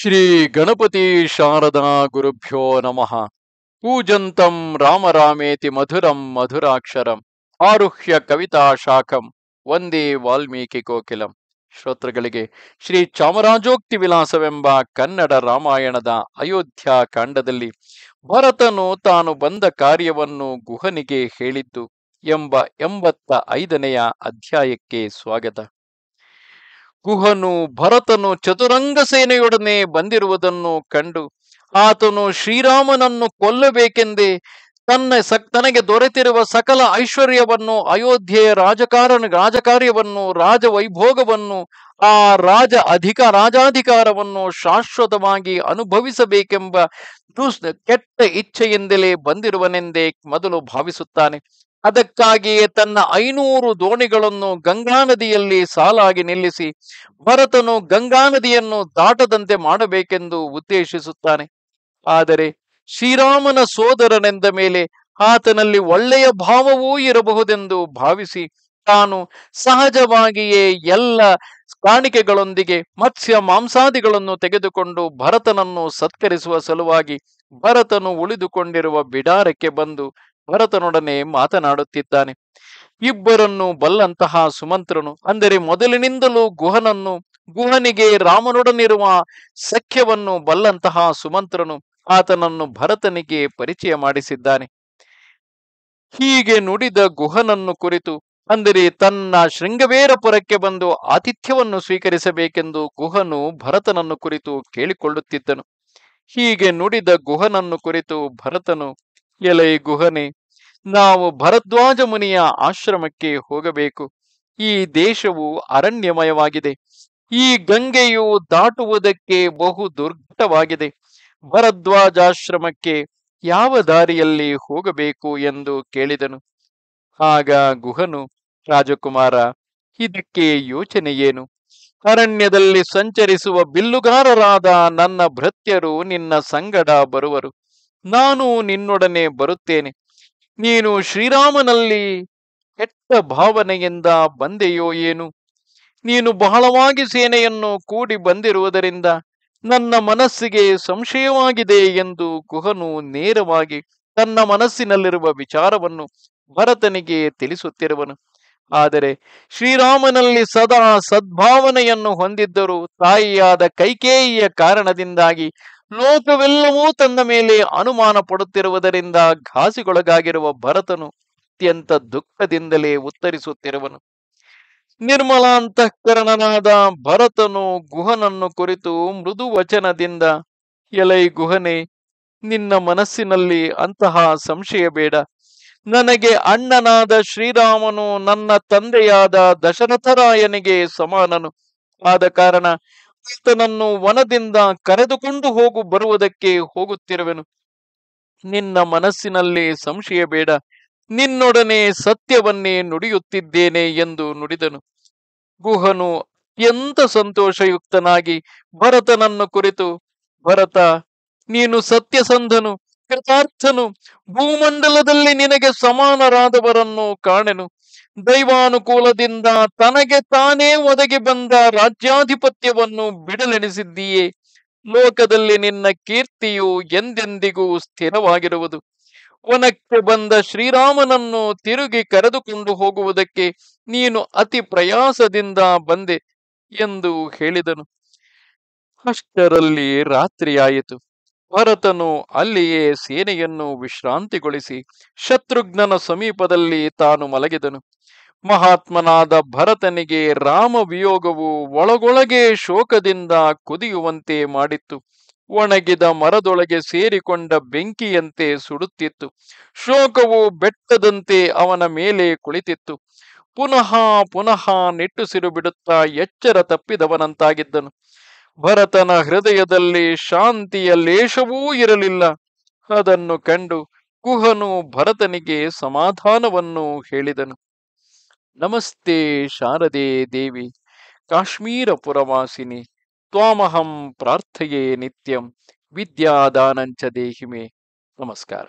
ಶ್ರೀ ಗಣಪತಿ ಶಾರದಾ ಗುರುಭ್ಯೋ ನಮಃ ಪೂಜಂತಂ ರಾಮರಾಮೇತಿ ಮಧುರಂ ಮಧುರಾಕ್ಷರಂ ಆರುಹ್ಯ ಕವಿತಾ ಶಾಖಂ ಒಂದೇ ವಾಲ್ಮೀಕಿ ಕೋಕಿಲಂ ಶ್ರೋತೃಗಳಿಗೆ ಶ್ರೀ ಚಾಮರಾಜೋಕ್ತಿ ವಿಲಾಸವೆಂಬ ಕನ್ನಡ ರಾಮಾಯಣದ ಅಯೋಧ್ಯ ಕಾಂಡದಲ್ಲಿ ಭರತನು ತಾನು ಬಂದ ಕಾರ್ಯವನ್ನು ಗುಹನಿಗೆ ಹೇಳಿದ್ದು ಎಂಬ ಎಂಬತ್ತ ಐದನೆಯ ಅಧ್ಯಾಯಕ್ಕೆ ಸ್ವಾಗತ ಕುಹನು ಭರತನು ಚತುರಂಗ ಸೇನೆಯೊಡನೆ ಬಂದಿರುವುದನ್ನು ಕಂಡು ಆತನು ಶ್ರೀರಾಮನನ್ನು ಕೊಲ್ಲಬೇಕೆಂದೇ ತನ್ನ ಸಕ್ ತನಗೆ ದೊರೆತಿರುವ ಸಕಲ ಐಶ್ವರ್ಯವನ್ನು ಅಯೋಧ್ಯೆಯ ರಾಜಕಾರಣ ರಾಜಕಾರ್ಯವನ್ನು ರಾಜವೈಭೋಗವನ್ನು ಆ ರಾಜ ಅಧಿಕ ರಾಜಾಧಿಕಾರವನ್ನು ಶಾಶ್ವತವಾಗಿ ಅನುಭವಿಸಬೇಕೆಂಬ ಕೆಟ್ಟ ಇಚ್ಛೆಯಿಂದಲೇ ಬಂದಿರುವನೆಂದೇ ಮೊದಲು ಭಾವಿಸುತ್ತಾನೆ ಅದಕ್ಕಾಗಿಯೇ ತನ್ನ ಐನೂರು ದೋಣಿಗಳನ್ನು ಗಂಗಾ ನದಿಯಲ್ಲಿ ಸಾಲಾಗಿ ನಿಲ್ಲಿಸಿ ಭರತನು ಗಂಗಾ ನದಿಯನ್ನು ದಾಟದಂತೆ ಮಾಡಬೇಕೆಂದು ಉದ್ದೇಶಿಸುತ್ತಾನೆ ಆದರೆ ಶ್ರೀರಾಮನ ಸೋದರನೆಂದ ಮೇಲೆ ಆತನಲ್ಲಿ ಒಳ್ಳೆಯ ಭಾವವೂ ಇರಬಹುದೆಂದು ಭಾವಿಸಿ ತಾನು ಸಹಜವಾಗಿಯೇ ಎಲ್ಲ ಕಾಣಿಕೆಗಳೊಂದಿಗೆ ಮತ್ಸ್ಯ ಮಾಂಸಾದಿಗಳನ್ನು ತೆಗೆದುಕೊಂಡು ಭರತನನ್ನು ಸತ್ಕರಿಸುವ ಸಲುವಾಗಿ ಭರತನು ಉಳಿದುಕೊಂಡಿರುವ ಬಿಡಾರಕ್ಕೆ ಬಂದು ಭರತನೊಡನೆ ಮಾತನಾಡುತ್ತಿದ್ದಾನೆ ಇಬ್ಬರನ್ನು ಬಲ್ಲಂತಹ ಸುಮಂತ್ರನು ಅಂದರೆ ಮೊದಲಿನಿಂದಲೂ ಗುಹನನ್ನು ಗುಹನಿಗೆ ರಾಮನೊಡನಿರುವ ಸಖ್ಯವನ್ನು ಬಲ್ಲಂತಹ ಸುಮಂತ್ರನು ಆತನನ್ನು ಭರತನಿಗೆ ಪರಿಚಯ ಮಾಡಿಸಿದ್ದಾನೆ ಹೀಗೆ ನುಡಿದ ಗುಹನನ್ನು ಕುರಿತು ಅಂದರೆ ತನ್ನ ಶೃಂಗವೇರಪುರಕ್ಕೆ ಬಂದು ಆತಿಥ್ಯವನ್ನು ಸ್ವೀಕರಿಸಬೇಕೆಂದು ಗುಹನು ಭರತನನ್ನು ಕುರಿತು ಕೇಳಿಕೊಳ್ಳುತ್ತಿದ್ದನು ಹೀಗೆ ನುಡಿದ ಗುಹನನ್ನು ಕುರಿತು ಭರತನು ಎಲೆ ಗುಹನೆ ನಾವು ಭರದ್ವಾಜ ಮುನಿಯ ಆಶ್ರಮಕ್ಕೆ ಹೋಗಬೇಕು ಈ ದೇಶವು ಅರಣ್ಯಮಯವಾಗಿದೆ ಈ ಗಂಗೆಯು ದಾಟುವುದಕ್ಕೆ ಬಹು ದುರ್ಘಟವಾಗಿದೆ ಭರದ್ವಾಜಾಶ್ರಮಕ್ಕೆ ಯಾವ ದಾರಿಯಲ್ಲಿ ಹೋಗಬೇಕು ಎಂದು ಕೇಳಿದನು ಆಗ ಗುಹನು ರಾಜಕುಮಾರ ಇದಕ್ಕೆ ಯೋಚನೆ ಏನು ಅರಣ್ಯದಲ್ಲಿ ಸಂಚರಿಸುವ ಬಿಲ್ಲುಗಾರರಾದ ನನ್ನ ಭೃತ್ಯರು ನಿನ್ನ ಸಂಗಡ ಬರುವರು ನಾನು ನಿನ್ನೊಡನೆ ಬರುತ್ತೇನೆ ನೀನು ಶ್ರೀರಾಮನಲ್ಲಿ ಕೆಟ್ಟ ಭಾವನೆಯಿಂದ ಬಂದೆಯೋ ಏನು ನೀನು ಬಹಳವಾಗಿ ಸೇನೆಯನ್ನು ಕೂಡಿ ಬಂದಿರುವುದರಿಂದ ನನ್ನ ಮನಸ್ಸಿಗೆ ಸಂಶಯವಾಗಿದೆ ಎಂದು ಕುಹನು ನೇರವಾಗಿ ತನ್ನ ಮನಸ್ಸಿನಲ್ಲಿರುವ ವಿಚಾರವನ್ನು ಭರತನಿಗೆ ತಿಳಿಸುತ್ತಿರುವನು ಆದರೆ ಶ್ರೀರಾಮನಲ್ಲಿ ಸದಾ ಸದ್ಭಾವನೆಯನ್ನು ಹೊಂದಿದ್ದರೂ ತಾಯಿಯಾದ ಕೈಕೇಯಿಯ ಕಾರಣದಿಂದಾಗಿ ಲೋಕವೆಲ್ಲವೂ ತನ್ನ ಮೇಲೆ ಅನುಮಾನ ಪಡುತ್ತಿರುವುದರಿಂದ ಘಾಸಿಗೊಳಗಾಗಿರುವ ಭರತನು ಅತ್ಯಂತ ದುಃಖದಿಂದಲೇ ಉತ್ತರಿಸುತ್ತಿರುವನು ನಿರ್ಮಲಾಂತಃಕರಣನಾದ ಭರತನು ಗುಹನನ್ನು ಕುರಿತು ಮೃದು ವಚನದಿಂದ ಎಲೈ ಗುಹನೆ ನಿನ್ನ ಮನಸ್ಸಿನಲ್ಲಿ ಅಂತಹ ಸಂಶಯ ಬೇಡ ನನಗೆ ಅಣ್ಣನಾದ ಶ್ರೀರಾಮನು ನನ್ನ ತಂದೆಯಾದ ದಶರಥರಾಯನಿಗೆ ಸಮಾನನು ಆದ ಕಾರಣ ಕ್ರಿಸ್ತನನ್ನು ವನದಿಂದ ಕರೆದುಕೊಂಡು ಹೋಗು ಬರುವುದಕ್ಕೆ ಹೋಗುತ್ತಿರುವೆನು ನಿನ್ನ ಮನಸ್ಸಿನಲ್ಲಿ ಸಂಶಯ ಬೇಡ ನಿನ್ನೊಡನೆ ಸತ್ಯವನ್ನೇ ನುಡಿಯುತ್ತಿದ್ದೇನೆ ಎಂದು ನುಡಿದನು ಗುಹನು ಅತ್ಯಂತ ಸಂತೋಷಯುಕ್ತನಾಗಿ ಭರತನನ್ನು ಕುರಿತು ಭರತ ನೀನು ಸತ್ಯಸಂಧನು ಕೃತಾರ್ಥನು ಭೂಮಂಡಲದಲ್ಲಿ ನಿನಗೆ ಸಮಾನರಾದವರನ್ನು ಕಾಣೆನು ದೈವಾನುಕೂಲದಿಂದ ತನಗೆ ತಾನೇ ಒದಗಿ ಬಂದ ರಾಜ್ಯಾಧಿಪತ್ಯವನ್ನು ಬಿಡಲೆನಿಸಿದ್ದೀಯೇ ಲೋಕದಲ್ಲಿ ನಿನ್ನ ಕೀರ್ತಿಯು ಎಂದೆಂದಿಗೂ ಸ್ಥಿರವಾಗಿರುವುದು ವನಕ್ಕೆ ಬಂದ ಶ್ರೀರಾಮನನ್ನು ತಿರುಗಿ ಕರೆದುಕೊಂಡು ಹೋಗುವುದಕ್ಕೆ ನೀನು ಅತಿ ಪ್ರಯಾಸದಿಂದ ಬಂದೆ ಎಂದು ಹೇಳಿದನು ಅಷ್ಟರಲ್ಲಿ ರಾತ್ರಿಯಾಯಿತು ಭರತನು ಅಲ್ಲಿಯೇ ಸೇನೆಯನ್ನು ವಿಶ್ರಾಂತಿಗೊಳಿಸಿ ಶತ್ರುಘ್ನನ ಸಮೀಪದಲ್ಲಿ ತಾನು ಮಲಗಿದನು ಮಹಾತ್ಮನಾದ ಭರತನಿಗೆ ರಾಮ ವಿಯೋಗವು ಒಳಗೊಳಗೆ ಶೋಕದಿಂದ ಕುದಿಯುವಂತೆ ಮಾಡಿತ್ತು ಒಣಗಿದ ಮರದೊಳಗೆ ಸೇರಿಕೊಂಡ ಬೆಂಕಿಯಂತೆ ಸುಡುತ್ತಿತ್ತು ಶೋಕವು ಬೆಟ್ಟದಂತೆ ಅವನ ಮೇಲೆ ಕುಳಿತಿತ್ತು ಪುನಃ ಪುನಃ ನಿಟ್ಟುಸಿರು ಬಿಡುತ್ತಾ ಎಚ್ಚರ ತಪ್ಪಿದವನಂತಾಗಿದ್ದನು ಭರತನ ಹೃದಯದಲ್ಲಿ ಶಾಂತಿಯ ಲೇಷವೂ ಇರಲಿಲ್ಲ ಅದನ್ನು ಕಂಡು ಕುಹನು ಭರತನಿಗೆ ಸಮಾಧಾನವನ್ನು ಹೇಳಿದನು ನಮಸ್ತೆ ಶಾರದೆ ದೇವಿ ಕಾಶ್ಮೀರ ಪುರವಾಸಿನಿ ತ್ವಾಮಹಂ ಪ್ರಾರ್ಥೆಯೇ ನಿತ್ಯಂ ವಿದ್ಯಾದಾನಂಚ ದೇಹಿಮೆ ನಮಸ್ಕಾರ